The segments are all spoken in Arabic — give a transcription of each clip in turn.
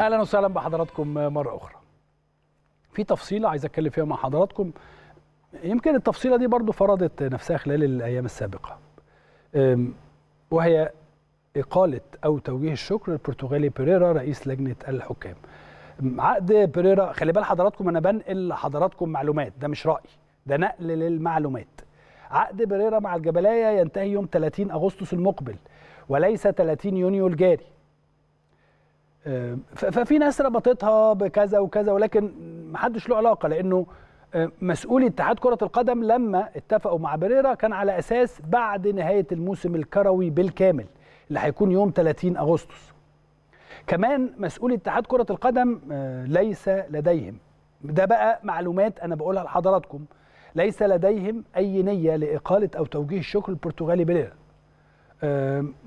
اهلا وسهلا بحضراتكم مره اخرى في تفصيله عايز اتكلم فيها مع حضراتكم يمكن التفصيله دي برضو فرضت نفسها خلال الايام السابقه وهي اقاله او توجيه الشكر للبرتغالي بيريرا رئيس لجنه الحكام عقد بيريرا خلي بال حضراتكم انا بنقل لحضراتكم معلومات ده مش رايي ده نقل للمعلومات عقد بيريرا مع الجبلايه ينتهي يوم 30 اغسطس المقبل وليس 30 يونيو الجاري ففي ناس ربطتها بكذا وكذا ولكن ما حدش له علاقه لانه آه، مسؤولي اتحاد كرة القدم لما اتفقوا مع بريرا كان على أساس بعد نهاية الموسم الكروي بالكامل اللي هيكون يوم 30 أغسطس كمان مسؤولي اتحاد كرة القدم آه، ليس لديهم ده بقى معلومات أنا بقولها لحضراتكم ليس لديهم أي نية لإقالة أو توجيه الشكر البرتغالي بريرا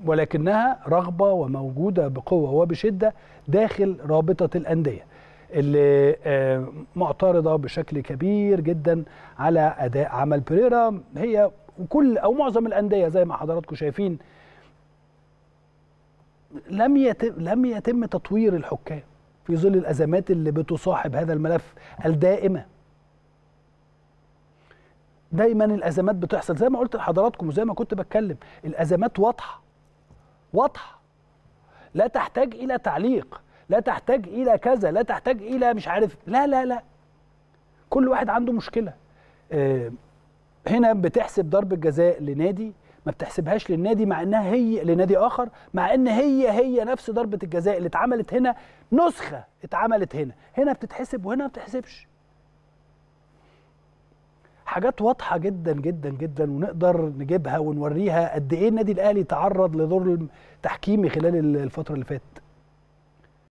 ولكنها رغبة وموجودة بقوة وبشدة داخل رابطة الأندية اللي معترضة بشكل كبير جدا على أداء عمل بريرا هي وكل أو معظم الأندية زي ما حضراتكم شايفين لم يتم لم يتم تطوير الحكام في ظل الأزمات اللي بتصاحب هذا الملف الدائمة دايما الازمات بتحصل زي ما قلت لحضراتكم وزي ما كنت بتكلم الازمات واضحه واضحه لا تحتاج الى تعليق لا تحتاج الى كذا لا تحتاج الى مش عارف لا لا لا كل واحد عنده مشكله آه، هنا بتحسب ضربه جزاء لنادي ما بتحسبهاش للنادي مع انها هي لنادي اخر مع ان هي هي نفس ضربه الجزاء اللي اتعملت هنا نسخه اتعملت هنا هنا بتتحسب وهنا ما بتحسبش حاجات واضحه جدا جدا جدا ونقدر نجيبها ونوريها قد ايه النادي الاهلي تعرض لظلم تحكيمي خلال الفتره اللي فاتت